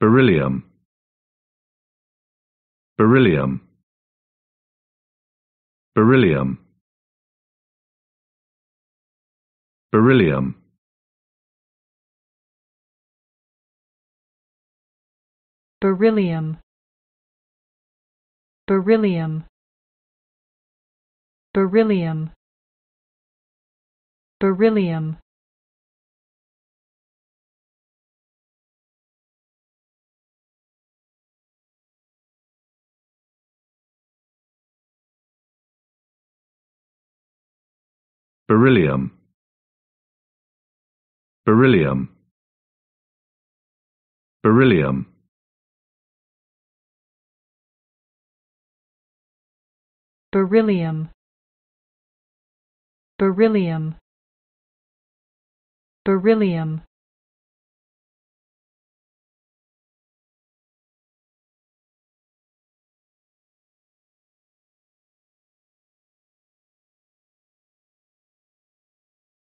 beryllium beryllium beryllium beryllium beryllium beryllium beryllium beryllium beryllium beryllium beryllium beryllium beryllium beryllium